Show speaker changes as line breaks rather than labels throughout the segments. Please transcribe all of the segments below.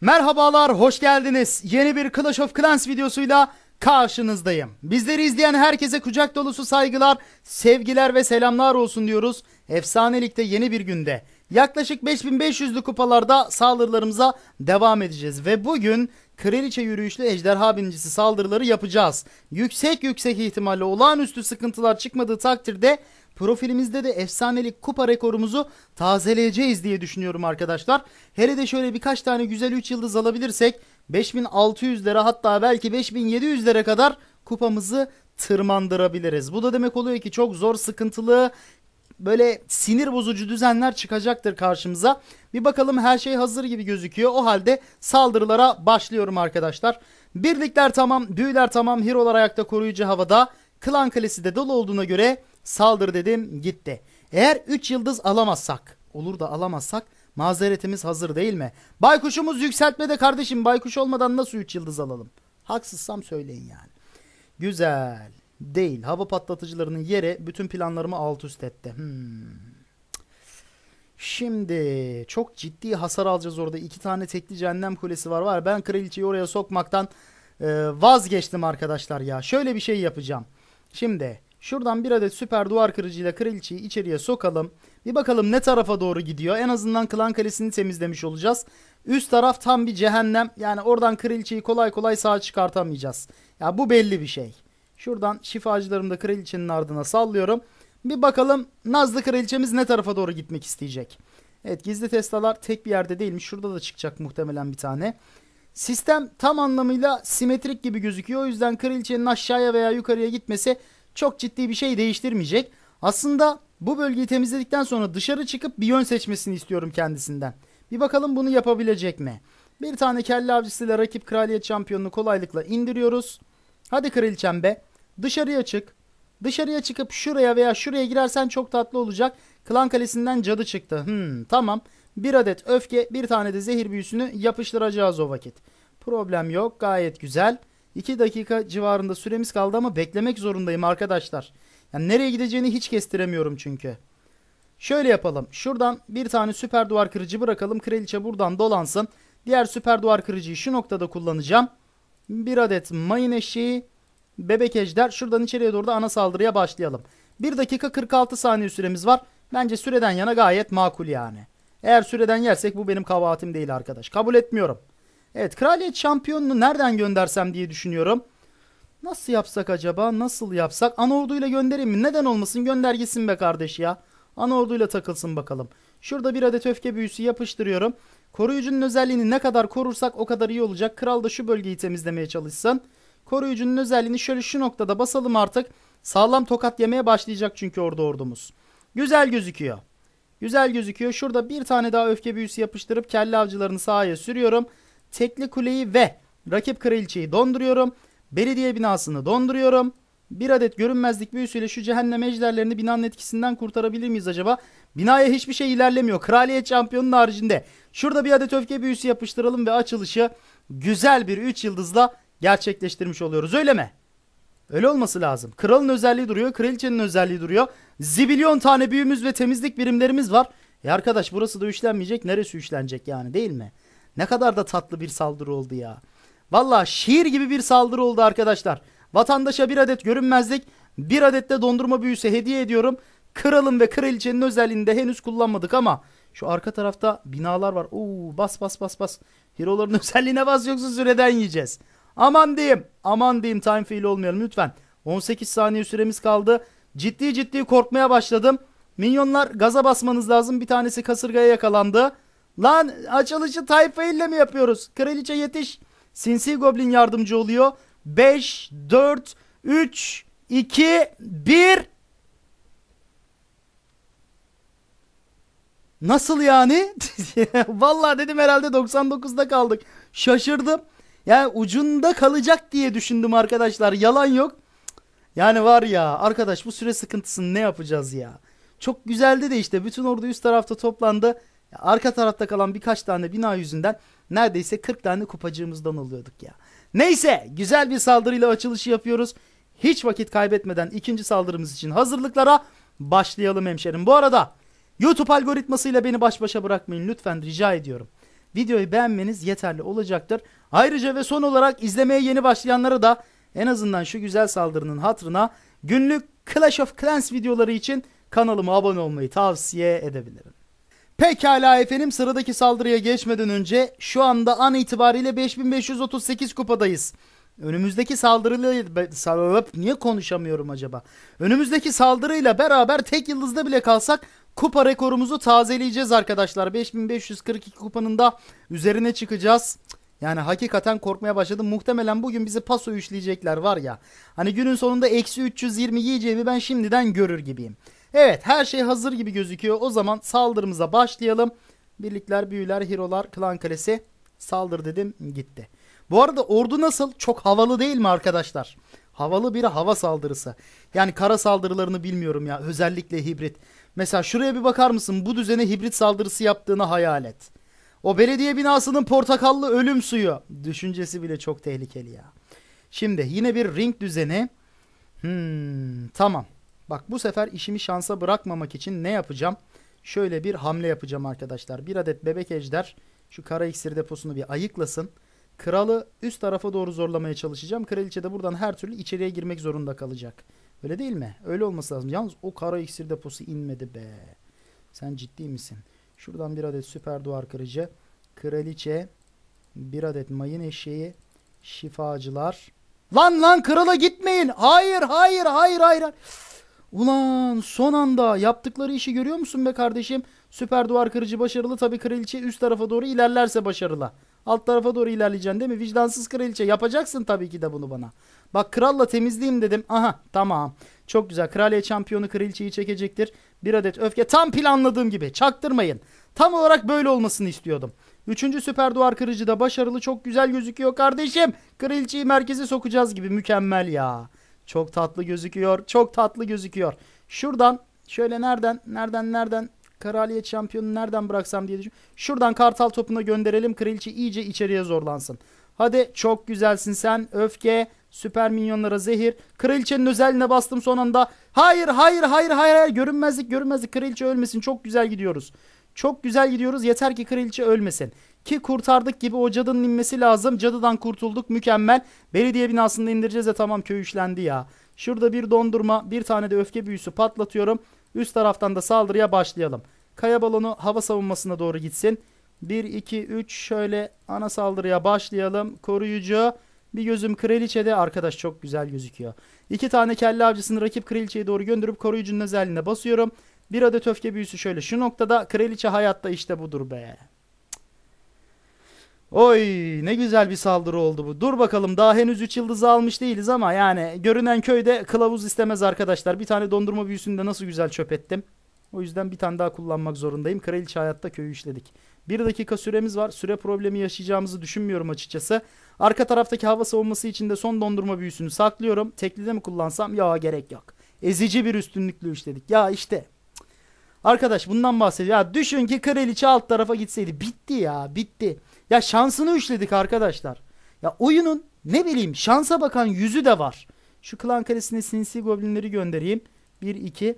Merhabalar, hoş geldiniz. Yeni bir Clash of Clans videosuyla karşınızdayım. Bizleri izleyen herkese kucak dolusu saygılar, sevgiler ve selamlar olsun diyoruz. Efsanelikte yeni bir günde. Yaklaşık 5500'lü kupalarda saldırılarımıza devam edeceğiz ve bugün kraliçe yürüyüşlü ejderha binicisi saldırıları yapacağız. Yüksek yüksek ihtimalle olağanüstü sıkıntılar çıkmadığı takdirde Profilimizde de efsanelik kupa rekorumuzu tazeleyeceğiz diye düşünüyorum arkadaşlar. Hele de şöyle birkaç tane güzel 3 yıldız alabilirsek 5600 lira hatta belki 5700 lira kadar kupamızı tırmandırabiliriz. Bu da demek oluyor ki çok zor sıkıntılı böyle sinir bozucu düzenler çıkacaktır karşımıza. Bir bakalım her şey hazır gibi gözüküyor. O halde saldırılara başlıyorum arkadaşlar. Birlikler tamam, büyüler tamam, hero'lar ayakta koruyucu havada. Klan kalesi de dolu olduğuna göre saldır dedim gitti. Eğer 3 yıldız alamazsak olur da alamazsak mazeretimiz hazır değil mi? Baykuşumuz yükseltmede kardeşim baykuş olmadan nasıl 3 yıldız alalım? Haksızsam söyleyin yani. Güzel değil. Hava patlatıcılarının yeri bütün planlarımı alt üst etti. Hmm. Şimdi çok ciddi hasar alacağız orada. İki tane tekli cehennem kulesi var. Var ben kraliçeyi oraya sokmaktan e, vazgeçtim arkadaşlar ya. Şöyle bir şey yapacağım. Şimdi Şuradan bir adet süper duvar kırıcıyla kraliçeyi içeriye sokalım. Bir bakalım ne tarafa doğru gidiyor. En azından klan kalesini temizlemiş olacağız. Üst taraf tam bir cehennem. Yani oradan kraliçeyi kolay kolay sağa çıkartamayacağız. Ya bu belli bir şey. Şuradan şifacılarımı da kraliçenin ardına sallıyorum. Bir bakalım Nazlı kraliçemiz ne tarafa doğru gitmek isteyecek. Evet gizli testalar tek bir yerde değilmiş. Şurada da çıkacak muhtemelen bir tane. Sistem tam anlamıyla simetrik gibi gözüküyor. O yüzden kraliçenin aşağıya veya yukarıya gitmesi çok ciddi bir şey değiştirmeyecek. Aslında bu bölgeyi temizledikten sonra dışarı çıkıp bir yön seçmesini istiyorum kendisinden. Bir bakalım bunu yapabilecek mi? Bir tane kelle avcısıyla rakip kraliyet şampiyonunu kolaylıkla indiriyoruz. Hadi kraliçem be. Dışarıya çık. Dışarıya çıkıp şuraya veya şuraya girersen çok tatlı olacak. Klan kalesinden cadı çıktı. Hmm, tamam. Bir adet öfke bir tane de zehir büyüsünü yapıştıracağız o vakit. Problem yok gayet güzel. 2 dakika civarında süremiz kaldı ama beklemek zorundayım arkadaşlar. Yani nereye gideceğini hiç kestiremiyorum çünkü. Şöyle yapalım. Şuradan bir tane süper duvar kırıcı bırakalım. Kraliçe buradan dolansın. Diğer süper duvar kırıcıyı şu noktada kullanacağım. Bir adet mayın eşeği. Bebek ejder. Şuradan içeriye doğru da ana saldırıya başlayalım. 1 dakika 46 saniye süremiz var. Bence süreden yana gayet makul yani. Eğer süreden yersek bu benim kabahatim değil arkadaş. Kabul etmiyorum. Evet kraliyet şampiyonunu nereden göndersem diye düşünüyorum. Nasıl yapsak acaba? Nasıl yapsak? ana orduyla göndereyim mi? Neden olmasın? Gönder gitsin be kardeş ya. ana orduyla takılsın bakalım. Şurada bir adet öfke büyüsü yapıştırıyorum. Koruyucunun özelliğini ne kadar korursak o kadar iyi olacak. Kral da şu bölgeyi temizlemeye çalışsın. Koruyucunun özelliğini şöyle şu noktada basalım artık. Sağlam tokat yemeye başlayacak çünkü orada ordumuz. Güzel gözüküyor. Güzel gözüküyor. Şurada bir tane daha öfke büyüsü yapıştırıp kelle avcılarını sahaya sürüyorum. Tekli Kule'yi ve rakip kraliçeyi donduruyorum. Belediye binasını donduruyorum. Bir adet görünmezlik büyüsüyle şu cehennem ejderlerini binanın etkisinden kurtarabilir miyiz acaba? Binaya hiçbir şey ilerlemiyor. Kraliyet şampiyonun haricinde. Şurada bir adet öfke büyüsü yapıştıralım ve açılışı güzel bir 3 yıldızla gerçekleştirmiş oluyoruz. Öyle mi? Öyle olması lazım. Kralın özelliği duruyor. Kraliçenin özelliği duruyor. Zibilyon tane büyümüz ve temizlik birimlerimiz var. E arkadaş burası da üçlenmeyecek. Neresi üçlenecek yani değil mi? Ne kadar da tatlı bir saldırı oldu ya. Valla şiir gibi bir saldırı oldu arkadaşlar. Vatandaşa bir adet görünmezlik, bir adet de dondurma büyüsü hediye ediyorum. Kralın ve kraliçenin özelliğini henüz kullanmadık ama şu arka tarafta binalar var. Oo bas bas bas bas. Hero'ların özelliğine bas yoksa süreden yiyeceğiz. Aman diyeyim. Aman diyeyim time fail olmayalım lütfen. 18 saniye süremiz kaldı. Ciddi ciddi korkmaya başladım. Minyonlar gaza basmanız lazım. Bir tanesi kasırgaya yakalandı. Lan açılışı tayfa ile mi yapıyoruz? Kraliçe yetiş. Sinsi Goblin yardımcı oluyor. 5, 4, 3, 2, 1. Nasıl yani? Valla dedim herhalde 99'da kaldık. Şaşırdım. Yani ucunda kalacak diye düşündüm arkadaşlar. Yalan yok. Yani var ya arkadaş bu süre sıkıntısını ne yapacağız ya? Çok güzeldi de işte bütün ordu üst tarafta toplandı. Arka tarafta kalan birkaç tane bina yüzünden neredeyse 40 tane kupacığımızdan oluyorduk ya. Neyse güzel bir saldırıyla açılışı yapıyoruz. Hiç vakit kaybetmeden ikinci saldırımız için hazırlıklara başlayalım hemşerim. Bu arada YouTube algoritmasıyla beni baş başa bırakmayın lütfen rica ediyorum. Videoyu beğenmeniz yeterli olacaktır. Ayrıca ve son olarak izlemeye yeni başlayanlara da en azından şu güzel saldırının hatırına günlük Clash of Clans videoları için kanalıma abone olmayı tavsiye edebilirim. Pekala efendim sıradaki saldırıya geçmeden önce şu anda an itibariyle 5538 kupadayız. Önümüzdeki saldırıyla niye konuşamıyorum acaba? Önümüzdeki saldırıyla beraber tek yıldızda bile kalsak kupa rekorumuzu tazeleyeceğiz arkadaşlar. 5542 kupanın da üzerine çıkacağız. Yani hakikaten korkmaya başladım. Muhtemelen bugün bizi paso üçleyecekler var ya. Hani günün sonunda eksi 320 yiyeceğimi ben şimdiden görür gibiyim. Evet her şey hazır gibi gözüküyor. O zaman saldırımıza başlayalım. Birlikler, büyüler, hirolar, klan kalesi saldır dedim gitti. Bu arada ordu nasıl? Çok havalı değil mi arkadaşlar? Havalı bir hava saldırısı. Yani kara saldırılarını bilmiyorum ya. Özellikle hibrit. Mesela şuraya bir bakar mısın? Bu düzene hibrit saldırısı yaptığını hayal et. O belediye binasının portakallı ölüm suyu. Düşüncesi bile çok tehlikeli ya. Şimdi yine bir ring düzeni. Hmm, tamam. Bak bu sefer işimi şansa bırakmamak için ne yapacağım? Şöyle bir hamle yapacağım arkadaşlar. Bir adet bebek ejder şu kara iksir deposunu bir ayıklasın. Kralı üst tarafa doğru zorlamaya çalışacağım. Kraliçe de buradan her türlü içeriye girmek zorunda kalacak. Öyle değil mi? Öyle olması lazım. Yalnız o kara iksir deposu inmedi be. Sen ciddi misin? Şuradan bir adet süper duvar kırıcı. Kraliçe. Bir adet mayın eşeği. Şifacılar. Lan lan krala gitmeyin. Hayır hayır hayır hayır. hayır. Ulan son anda yaptıkları işi görüyor musun be kardeşim? Süper duvar kırıcı başarılı tabii kraliçe üst tarafa doğru ilerlerse başarılı. Alt tarafa doğru ilerleyeceksin değil mi? Vicdansız kraliçe yapacaksın tabii ki de bunu bana. Bak kralla temizleyeyim dedim. Aha tamam. Çok güzel. Kraliye şampiyonu kraliçeyi çekecektir. Bir adet öfke. Tam planladığım gibi. Çaktırmayın. Tam olarak böyle olmasını istiyordum. Üçüncü süper duvar kırıcı da başarılı. Çok güzel gözüküyor kardeşim. Kraliçeyi merkeze sokacağız gibi. Mükemmel ya. Çok tatlı gözüküyor. Çok tatlı gözüküyor. Şuradan şöyle nereden nereden nereden Kraliyet şampiyonu nereden bıraksam diye düşünüyorum. Şuradan kartal topuna gönderelim. Kraliçe iyice içeriye zorlansın. Hadi çok güzelsin sen. Öfke, süper minyonlara zehir. Kraliçenin özeline bastım son anda. hayır, hayır, hayır. hayır. Görünmezlik, görünmezlik. Kraliçe ölmesin. Çok güzel gidiyoruz. Çok güzel gidiyoruz. Yeter ki kraliçe ölmesin ki kurtardık gibi o cadının inmesi lazım. Cadıdan kurtulduk mükemmel. Belediye binasında indireceğiz de tamam köy işlendi ya. Şurada bir dondurma bir tane de öfke büyüsü patlatıyorum. Üst taraftan da saldırıya başlayalım. Kaya balonu hava savunmasına doğru gitsin. 1, 2, 3 şöyle ana saldırıya başlayalım. Koruyucu. Bir gözüm kraliçede. Arkadaş çok güzel gözüküyor. İki tane kelle avcısını rakip kraliçeye doğru gönderip koruyucunun özelliğine basıyorum. Bir adet öfke büyüsü şöyle. Şu noktada kraliçe hayatta işte budur be. Oy ne güzel bir saldırı oldu bu. Dur bakalım daha henüz 3 yıldızı almış değiliz ama yani görünen köyde kılavuz istemez arkadaşlar. Bir tane dondurma büyüsünde nasıl güzel çöp ettim. O yüzden bir tane daha kullanmak zorundayım. Kraliçe hayatta köyü işledik. Bir dakika süremiz var. Süre problemi yaşayacağımızı düşünmüyorum açıkçası. Arka taraftaki hava savunması için de son dondurma büyüsünü saklıyorum. Teklide mi kullansam? Ya gerek yok. Ezici bir üstünlükle işledik. Ya işte. Arkadaş bundan bahsediyor. Ya düşün ki kraliçe alt tarafa gitseydi. Bitti ya bitti. Ya şansını üçledik arkadaşlar. Ya oyunun ne bileyim şansa bakan yüzü de var. Şu klan kalesine sinsi goblinleri göndereyim. 1-2.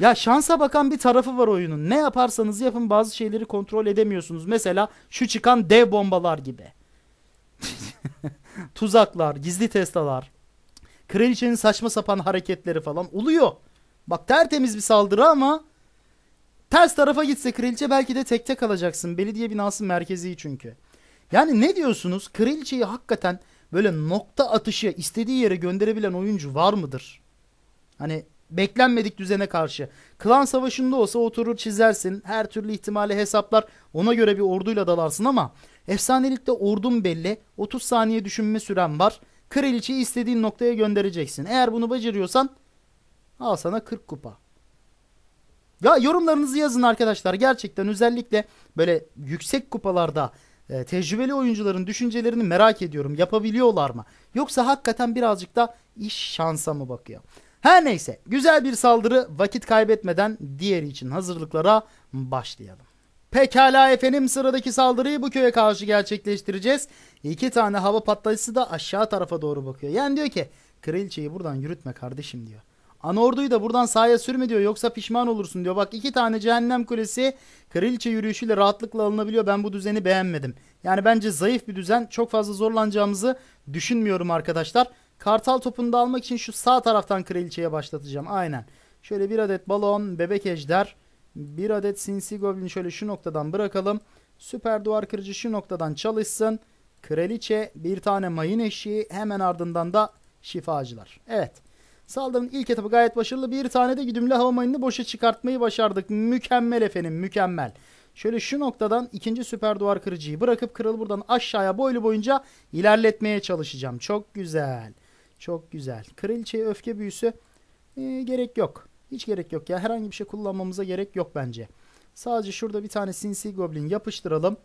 Ya şansa bakan bir tarafı var oyunun. Ne yaparsanız yapın bazı şeyleri kontrol edemiyorsunuz. Mesela şu çıkan dev bombalar gibi. Tuzaklar, gizli testalar. Kraliçenin saçma sapan hareketleri falan oluyor. Bak tertemiz bir saldırı ama Ters tarafa gitse Kraliçe belki de tekte kalacaksın. Belediye binası merkezi çünkü. Yani ne diyorsunuz? Kraliçeyi hakikaten böyle nokta atışı istediği yere gönderebilen oyuncu var mıdır? Hani beklenmedik düzene karşı. Klan savaşında olsa oturur çizersin. Her türlü ihtimale hesaplar. Ona göre bir orduyla dalarsın ama efsanelikte ordum belli. 30 saniye düşünme süren var. Kraliçeyi istediğin noktaya göndereceksin. Eğer bunu bacırıyorsan, al sana 40 kupa. Ya yorumlarınızı yazın arkadaşlar. Gerçekten özellikle böyle yüksek kupalarda e, tecrübeli oyuncuların düşüncelerini merak ediyorum. Yapabiliyorlar mı? Yoksa hakikaten birazcık da iş şansa mı bakıyor? Her neyse güzel bir saldırı vakit kaybetmeden diğeri için hazırlıklara başlayalım. Pekala efendim sıradaki saldırıyı bu köye karşı gerçekleştireceğiz. İki tane hava patlayıcısı da aşağı tarafa doğru bakıyor. Yani diyor ki kraliçeyi buradan yürütme kardeşim diyor. Anordu'yu da buradan sahaya sürme diyor yoksa pişman olursun diyor. Bak iki tane cehennem kulesi kraliçe yürüyüşüyle rahatlıkla alınabiliyor. Ben bu düzeni beğenmedim. Yani bence zayıf bir düzen. Çok fazla zorlanacağımızı düşünmüyorum arkadaşlar. Kartal topunu da almak için şu sağ taraftan kraliçeye başlatacağım. Aynen. Şöyle bir adet balon, bebek ejder, bir adet sinsi goblin şöyle şu noktadan bırakalım. Süper duvar kırıcı şu noktadan çalışsın. Kraliçe, bir tane mayın eşiği, hemen ardından da şifacılar. Evet. Saldırının ilk etabı gayet başarılı. Bir tane de güdümlü havamayını mayını boşa çıkartmayı başardık. Mükemmel efendim mükemmel. Şöyle şu noktadan ikinci süper duvar kırıcıyı bırakıp kralı buradan aşağıya boylu boyunca ilerletmeye çalışacağım. Çok güzel. Çok güzel. Kraliçeye öfke büyüsü e, gerek yok. Hiç gerek yok ya. Herhangi bir şey kullanmamıza gerek yok bence. Sadece şurada bir tane sinsi goblin yapıştıralım.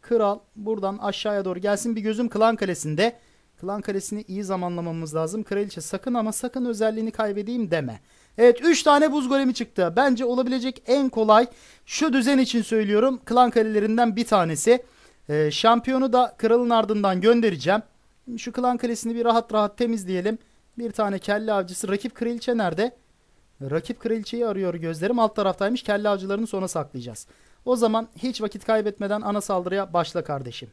Kral buradan aşağıya doğru gelsin. Bir gözüm klan kalesinde. Klan kalesini iyi zamanlamamız lazım. Kraliçe sakın ama sakın özelliğini kaybedeyim deme. Evet 3 tane buz golemi çıktı. Bence olabilecek en kolay şu düzen için söylüyorum. Klan kalelerinden bir tanesi. Ee, şampiyonu da kralın ardından göndereceğim. Şu klan kalesini bir rahat rahat temizleyelim. Bir tane kelle avcısı. Rakip kraliçe nerede? Rakip kraliçeyi arıyor gözlerim. Alt taraftaymış. Kelle avcılarını sonra saklayacağız. O zaman hiç vakit kaybetmeden ana saldırıya başla kardeşim.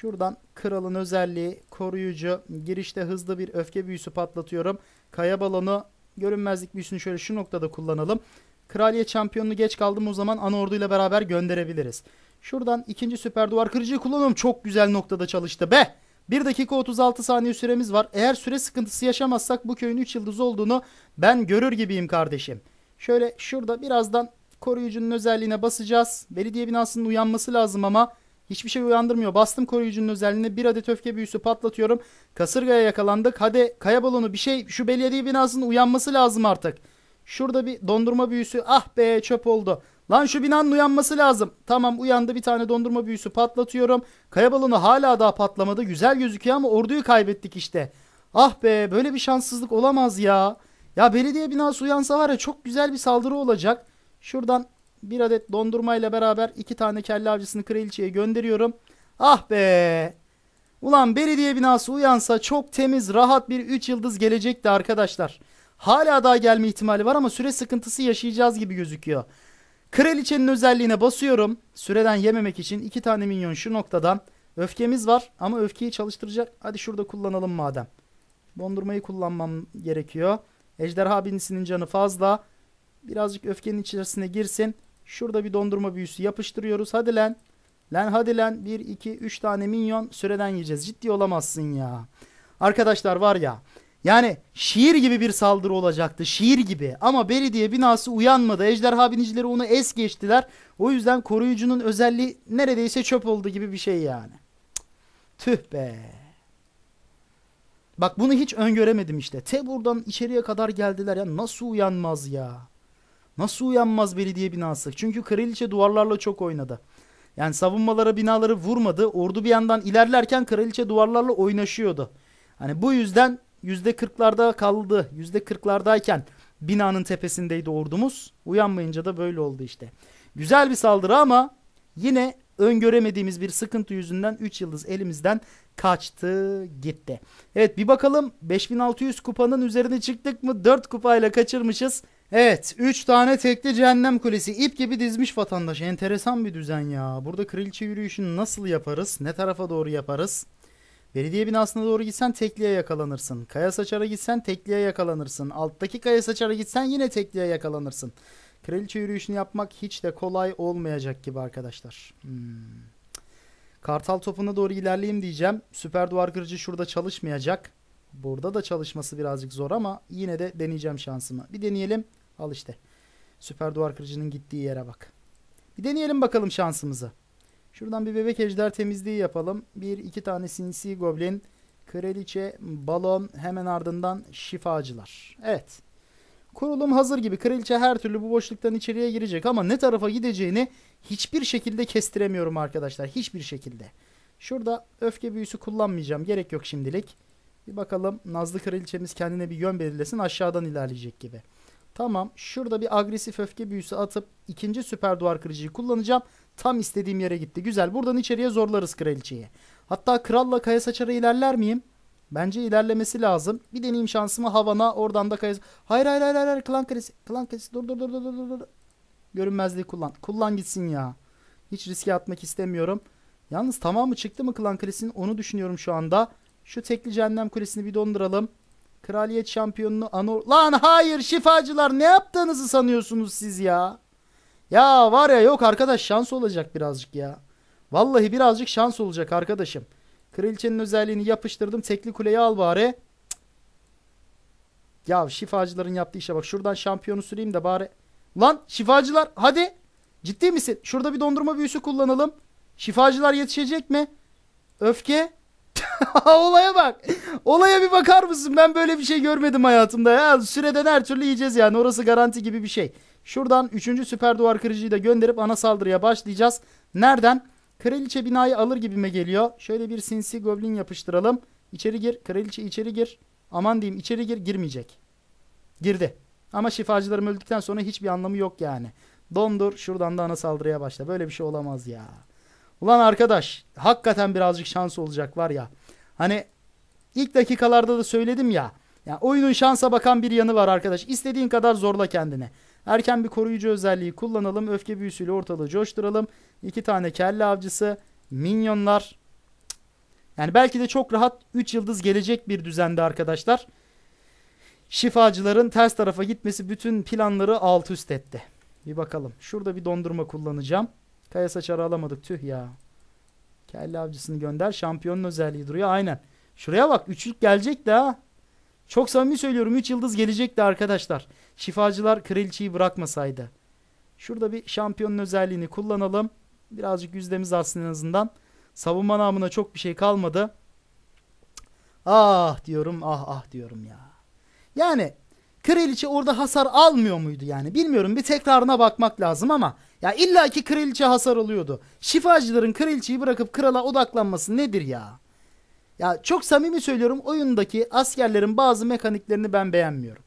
Şuradan kralın özelliği koruyucu. Girişte hızlı bir öfke büyüsü patlatıyorum. Kaya balonu görünmezlik büyüsünü şöyle şu noktada kullanalım. Kraliye şampiyonunu geç kaldım o zaman ana orduyla beraber gönderebiliriz. Şuradan ikinci süper duvar kırıcıyı kullanıyorum Çok güzel noktada çalıştı be. 1 dakika 36 saniye süremiz var. Eğer süre sıkıntısı yaşamazsak bu köyün 3 yıldız olduğunu ben görür gibiyim kardeşim. Şöyle şurada birazdan koruyucunun özelliğine basacağız. Belediye binasının uyanması lazım ama Hiçbir şey uyandırmıyor. Bastım koruyucunun özelliğini bir adet öfke büyüsü patlatıyorum. Kasırgaya yakalandık. Hadi kaya balonu bir şey şu belediye binasının uyanması lazım artık. Şurada bir dondurma büyüsü. Ah be çöp oldu. Lan şu binanın uyanması lazım. Tamam uyandı bir tane dondurma büyüsü patlatıyorum. Kaya balonu hala daha patlamadı. Güzel gözüküyor ama orduyu kaybettik işte. Ah be böyle bir şanssızlık olamaz ya. Ya belediye binası uyansa var ya çok güzel bir saldırı olacak. Şuradan bir adet dondurma ile beraber iki tane kelle avcısını kraliçeye gönderiyorum. Ah be! Ulan belediye binası uyansa çok temiz rahat bir 3 yıldız gelecekti arkadaşlar. Hala daha gelme ihtimali var ama süre sıkıntısı yaşayacağız gibi gözüküyor. Kraliçenin özelliğine basıyorum. Süreden yememek için iki tane minyon şu noktadan. Öfkemiz var ama öfkeyi çalıştıracak. Hadi şurada kullanalım madem. Dondurmayı kullanmam gerekiyor. Ejderha binisinin canı fazla. Birazcık öfkenin içerisine girsin. Şurada bir dondurma büyüsü yapıştırıyoruz. Hadi lan. Lan hadi lan. 1, 2, 3 tane minyon süreden yiyeceğiz. Ciddi olamazsın ya. Arkadaşlar var ya. Yani şiir gibi bir saldırı olacaktı. Şiir gibi. Ama belediye binası uyanmadı. Ejderha binicileri onu es geçtiler. O yüzden koruyucunun özelliği neredeyse çöp oldu gibi bir şey yani. Tüh be. Bak bunu hiç öngöremedim işte. Te buradan içeriye kadar geldiler ya. Nasıl uyanmaz ya? Nasıl uyanmaz belediye binası? Çünkü kraliçe duvarlarla çok oynadı. Yani savunmalara binaları vurmadı. Ordu bir yandan ilerlerken kraliçe duvarlarla oynaşıyordu. Hani bu yüzden %40'larda kaldı. %40'lardayken binanın tepesindeydi ordumuz. Uyanmayınca da böyle oldu işte. Güzel bir saldırı ama yine öngöremediğimiz bir sıkıntı yüzünden 3 yıldız elimizden kaçtı gitti. Evet bir bakalım 5600 kupanın üzerine çıktık mı 4 kupayla kaçırmışız. Evet 3 tane tekli cehennem kulesi ip gibi dizmiş vatandaş. Enteresan bir düzen ya. Burada kraliçe yürüyüşünü nasıl yaparız? Ne tarafa doğru yaparız? Belediye binasına doğru gitsen tekliye yakalanırsın. Kaya saçara gitsen tekliye yakalanırsın. Alttaki kaya saçara gitsen yine tekliye yakalanırsın. Kraliçe yürüyüşünü yapmak hiç de kolay olmayacak gibi arkadaşlar. Hmm. Kartal topuna doğru ilerleyeyim diyeceğim. Süper duvar kırıcı şurada çalışmayacak. Burada da çalışması birazcık zor ama yine de deneyeceğim şansımı. Bir deneyelim. Al işte. Süper duvar kırıcının gittiği yere bak. Bir deneyelim bakalım şansımızı. Şuradan bir bebek ejder temizliği yapalım. Bir iki tane sinsi goblin. Kraliçe, balon hemen ardından şifacılar. Evet. Kurulum hazır gibi. Kraliçe her türlü bu boşluktan içeriye girecek ama ne tarafa gideceğini hiçbir şekilde kestiremiyorum arkadaşlar. Hiçbir şekilde. Şurada öfke büyüsü kullanmayacağım. Gerek yok şimdilik. Bir bakalım Nazlı Kraliçemiz kendine bir yön belirlesin. Aşağıdan ilerleyecek gibi. Tamam şurada bir agresif öfke büyüsü atıp ikinci süper duvar kırıcıyı kullanacağım. Tam istediğim yere gitti. Güzel buradan içeriye zorlarız kraliçeyi. Hatta kralla kaya saçara ilerler miyim? Bence ilerlemesi lazım. Bir deneyim şansımı havana oradan da kaya... Hayır hayır hayır hayır klan kalesi. Klan kalesi dur dur dur dur dur dur. Görünmezliği kullan. Kullan gitsin ya. Hiç riske atmak istemiyorum. Yalnız tamam mı çıktı mı klan kalesinin onu düşünüyorum şu anda. Şu tekli cehennem kulesini bir donduralım. Kraliyet şampiyonunu anor... Lan hayır şifacılar ne yaptığınızı sanıyorsunuz siz ya? Ya var ya yok arkadaş şans olacak birazcık ya. Vallahi birazcık şans olacak arkadaşım. Kraliçenin özelliğini yapıştırdım. Tekli kuleyi al bari. Cık. Ya şifacıların yaptığı işe bak. Şuradan şampiyonu süreyim de bari. Lan şifacılar hadi. Ciddi misin? Şurada bir dondurma büyüsü kullanalım. Şifacılar yetişecek mi? Öfke. Olaya bak. Olaya bir bakar mısın? Ben böyle bir şey görmedim hayatımda ya. Süreden her türlü yiyeceğiz yani. Orası garanti gibi bir şey. Şuradan 3. süper duvar kırıcıyı da gönderip ana saldırıya başlayacağız. Nereden? Kraliçe binayı alır gibime geliyor. Şöyle bir sinsi goblin yapıştıralım. İçeri gir. Kraliçe içeri gir. Aman diyeyim içeri gir. Girmeyecek. Girdi. Ama şifacılarım öldükten sonra hiçbir anlamı yok yani. Dondur şuradan da ana saldırıya başla. Böyle bir şey olamaz ya. Ulan arkadaş hakikaten birazcık şans olacak var ya. Hani ilk dakikalarda da söyledim ya. Yani oyunun şansa bakan bir yanı var arkadaş. İstediğin kadar zorla kendini. Erken bir koruyucu özelliği kullanalım. Öfke büyüsüyle ortalığı coşturalım. İki tane kelle avcısı. Minyonlar. Yani belki de çok rahat 3 yıldız gelecek bir düzende arkadaşlar. Şifacıların ters tarafa gitmesi bütün planları alt üst etti. Bir bakalım. Şurada bir dondurma kullanacağım. Kaya saçarı alamadık tüh ya. Kelle avcısını gönder. Şampiyonun özelliği duruyor. Aynen. Şuraya bak. Üçlük gelecek de ha. Çok samimi söylüyorum. Üç yıldız gelecek de arkadaşlar. Şifacılar kraliçeyi bırakmasaydı. Şurada bir şampiyonun özelliğini kullanalım. Birazcık yüzdemiz alsın en azından. Savunma namına çok bir şey kalmadı. Ah diyorum ah ah diyorum ya. Yani Kraliçe orada hasar almıyor muydu yani? Bilmiyorum bir tekrarına bakmak lazım ama ya illa ki kraliçe hasar alıyordu. Şifacıların kraliçeyi bırakıp krala odaklanması nedir ya? Ya çok samimi söylüyorum oyundaki askerlerin bazı mekaniklerini ben beğenmiyorum.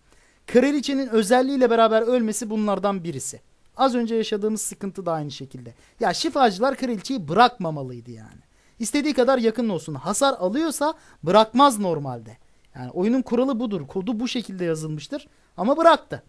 Kraliçenin özelliğiyle beraber ölmesi bunlardan birisi. Az önce yaşadığımız sıkıntı da aynı şekilde. Ya şifacılar kraliçeyi bırakmamalıydı yani. İstediği kadar yakın olsun. Hasar alıyorsa bırakmaz normalde. Yani oyunun kuralı budur. Kodu bu şekilde yazılmıştır. Ama bıraktı.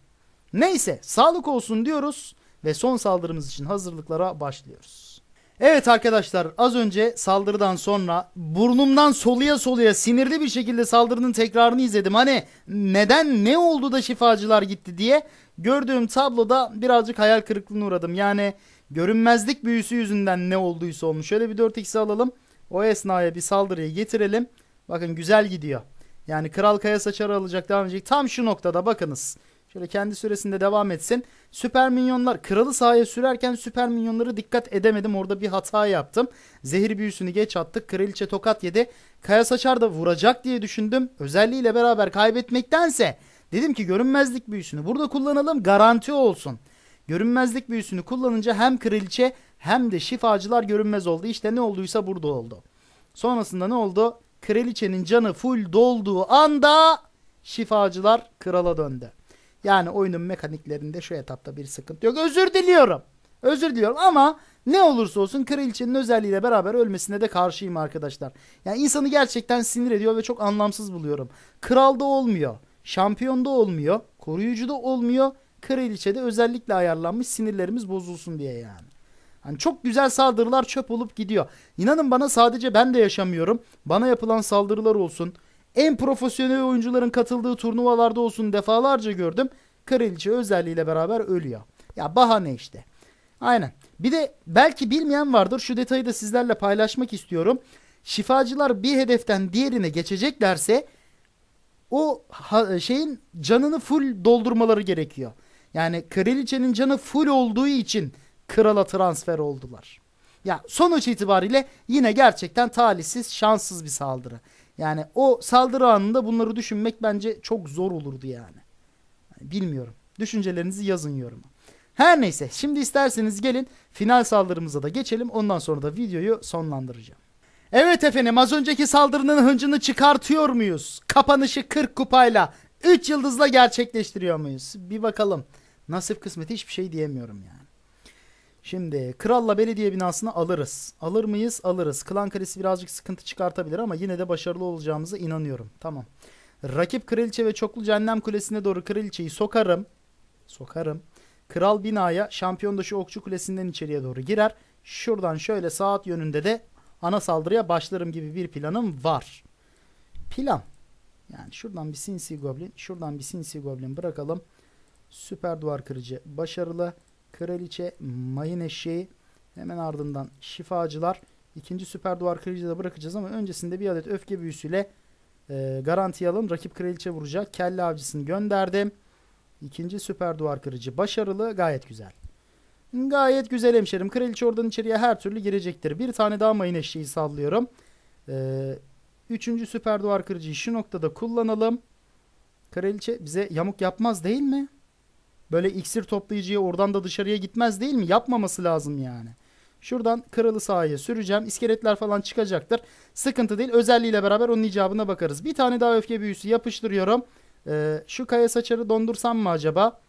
Neyse sağlık olsun diyoruz ve son saldırımız için hazırlıklara başlıyoruz. Evet arkadaşlar az önce saldırıdan sonra burnumdan soluya soluya sinirli bir şekilde saldırının tekrarını izledim. Hani neden ne oldu da şifacılar gitti diye gördüğüm tabloda birazcık hayal kırıklığına uğradım. Yani görünmezlik büyüsü yüzünden ne olduysa olmuş. Şöyle bir 4x'i alalım. O esnaya bir saldırıyı getirelim. Bakın güzel gidiyor. Yani Kral Kaya Saçar'ı alacak devam edecek. Tam şu noktada bakınız. Şöyle kendi süresinde devam etsin. Süper Minyonlar kralı sahaya sürerken Süper Minyonları dikkat edemedim. Orada bir hata yaptım. Zehir büyüsünü geç attık. Kraliçe tokat yedi. Kaya Saçar da vuracak diye düşündüm. Özelliğiyle beraber kaybetmektense dedim ki görünmezlik büyüsünü burada kullanalım garanti olsun. Görünmezlik büyüsünü kullanınca hem kraliçe hem de şifacılar görünmez oldu. İşte ne olduysa burada oldu. Sonrasında ne oldu? kraliçenin canı full dolduğu anda şifacılar krala döndü. Yani oyunun mekaniklerinde şu etapta bir sıkıntı yok. Özür diliyorum. Özür diliyorum ama ne olursa olsun kraliçenin özelliğiyle beraber ölmesine de karşıyım arkadaşlar. Yani insanı gerçekten sinir ediyor ve çok anlamsız buluyorum. Kralda olmuyor. şampiyonda olmuyor. koruyucuda olmuyor. kraliçede özellikle ayarlanmış sinirlerimiz bozulsun diye yani. Hani çok güzel saldırılar çöp olup gidiyor. İnanın bana sadece ben de yaşamıyorum. Bana yapılan saldırılar olsun. En profesyonel oyuncuların katıldığı turnuvalarda olsun defalarca gördüm. Kraliçe özelliğiyle beraber ölüyor. Ya bahane işte. Aynen. Bir de belki bilmeyen vardır. Şu detayı da sizlerle paylaşmak istiyorum. Şifacılar bir hedeften diğerine geçeceklerse o şeyin canını full doldurmaları gerekiyor. Yani kraliçenin canı full olduğu için krala transfer oldular. Ya sonuç itibariyle yine gerçekten talihsiz, şanssız bir saldırı. Yani o saldırı anında bunları düşünmek bence çok zor olurdu yani. Bilmiyorum. Düşüncelerinizi yazın yoruma. Her neyse şimdi isterseniz gelin final saldırımıza da geçelim. Ondan sonra da videoyu sonlandıracağım. Evet efendim az önceki saldırının hıncını çıkartıyor muyuz? Kapanışı 40 kupayla 3 yıldızla gerçekleştiriyor muyuz? Bir bakalım. Nasip kısmeti hiçbir şey diyemiyorum yani. Şimdi kralla belediye binasını alırız. Alır mıyız? Alırız. Klan kalesi birazcık sıkıntı çıkartabilir ama yine de başarılı olacağımıza inanıyorum. Tamam. Rakip kraliçe ve çoklu cehennem kulesine doğru kraliçeyi sokarım. Sokarım. Kral binaya şampiyon da şu okçu kulesinden içeriye doğru girer. Şuradan şöyle saat yönünde de ana saldırıya başlarım gibi bir planım var. Plan. Yani şuradan bir sinsi goblin, şuradan bir sinsi goblin bırakalım. Süper duvar kırıcı başarılı. Kraliçe, mayın eşeği. Hemen ardından şifacılar. İkinci süper duvar kraliçe de bırakacağız ama öncesinde bir adet öfke büyüsüyle e, garanti alalım. Rakip kraliçe vuracak. Kelle avcısını gönderdim. İkinci süper duvar kırıcı başarılı. Gayet güzel. Gayet güzel hemşerim. Kraliçe oradan içeriye her türlü girecektir. Bir tane daha mayın eşeği sallıyorum. Ee, üçüncü süper duvar kırıcıyı şu noktada kullanalım. Kraliçe bize yamuk yapmaz değil mi? Böyle iksir toplayıcıya oradan da dışarıya gitmez değil mi? Yapmaması lazım yani. Şuradan kralı sahaya süreceğim. İskeletler falan çıkacaktır. Sıkıntı değil. Özelliğiyle beraber onun icabına bakarız. Bir tane daha öfke büyüsü yapıştırıyorum. Ee, şu kaya saçarı dondursam mı acaba?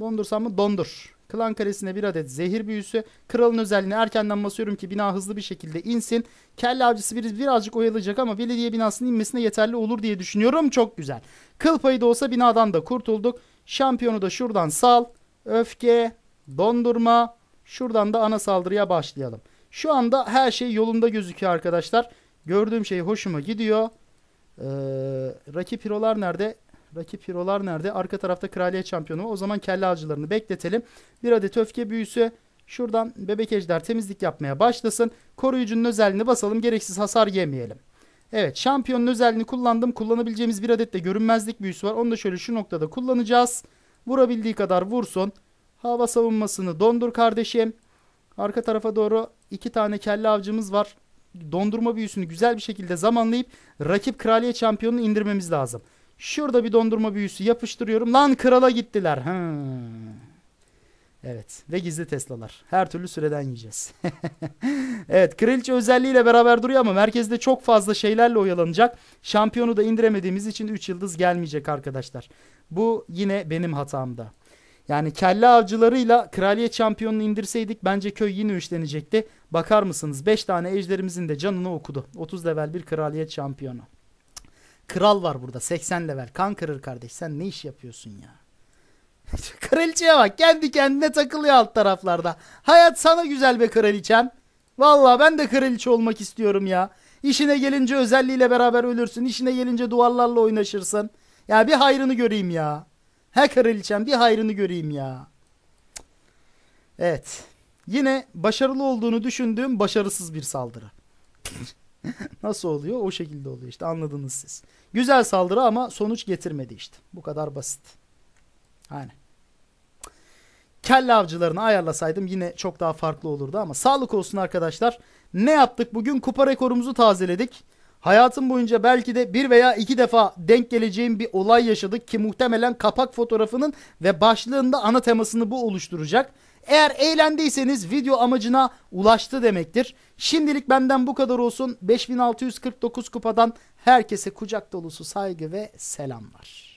Dondursam mı? Dondur. Klan karesine bir adet zehir büyüsü. Kralın özelliğini erkenden basıyorum ki bina hızlı bir şekilde insin. Kelle avcısı bir, birazcık oyalayacak ama belediye binasının inmesine yeterli olur diye düşünüyorum. Çok güzel. Kıl payı da olsa binadan da kurtulduk. Şampiyonu da şuradan sal. Öfke, dondurma. Şuradan da ana saldırıya başlayalım. Şu anda her şey yolunda gözüküyor arkadaşlar. Gördüğüm şey hoşuma gidiyor. Ee, rakip hirolar nerede? Rakip hirolar nerede? Arka tarafta kraliyet şampiyonu. O zaman kelle avcılarını bekletelim. Bir adet öfke büyüsü. Şuradan bebek ejder temizlik yapmaya başlasın. Koruyucunun özelliğini basalım. Gereksiz hasar yemeyelim. Evet şampiyonun özelliğini kullandım. Kullanabileceğimiz bir adet de görünmezlik büyüsü var. Onu da şöyle şu noktada kullanacağız. Vurabildiği kadar vursun. Hava savunmasını dondur kardeşim. Arka tarafa doğru iki tane kelle avcımız var. Dondurma büyüsünü güzel bir şekilde zamanlayıp rakip kraliye şampiyonunu indirmemiz lazım. Şurada bir dondurma büyüsü yapıştırıyorum. Lan krala gittiler. Hmm. Evet ve gizli Tesla'lar. Her türlü süreden yiyeceğiz. evet kraliçe özelliğiyle beraber duruyor ama merkezde çok fazla şeylerle oyalanacak. Şampiyonu da indiremediğimiz için 3 yıldız gelmeyecek arkadaşlar. Bu yine benim hatamda. Yani kelle avcılarıyla kraliye şampiyonunu indirseydik bence köy yine üçlenecekti. Bakar mısınız 5 tane ejderimizin de canını okudu. 30 level bir kraliye şampiyonu. Kral var burada 80 level. Kan kırır kardeş sen ne iş yapıyorsun ya? Kraliçeye bak kendi kendine takılıyor alt taraflarda. Hayat sana güzel be kraliçem. Valla ben de kraliçe olmak istiyorum ya. İşine gelince özelliğiyle beraber ölürsün. İşine gelince duvarlarla oynaşırsın. Ya bir hayrını göreyim ya. He kraliçem bir hayrını göreyim ya. Evet. Yine başarılı olduğunu düşündüğüm başarısız bir saldırı. Nasıl oluyor? O şekilde oluyor işte anladınız siz. Güzel saldırı ama sonuç getirmedi işte. Bu kadar basit. Aynen kelle avcılarını ayarlasaydım yine çok daha farklı olurdu ama sağlık olsun arkadaşlar. Ne yaptık bugün? Kupa rekorumuzu tazeledik. Hayatım boyunca belki de bir veya iki defa denk geleceğim bir olay yaşadık ki muhtemelen kapak fotoğrafının ve başlığında ana temasını bu oluşturacak. Eğer eğlendiyseniz video amacına ulaştı demektir. Şimdilik benden bu kadar olsun. 5649 kupadan herkese kucak dolusu saygı ve selamlar.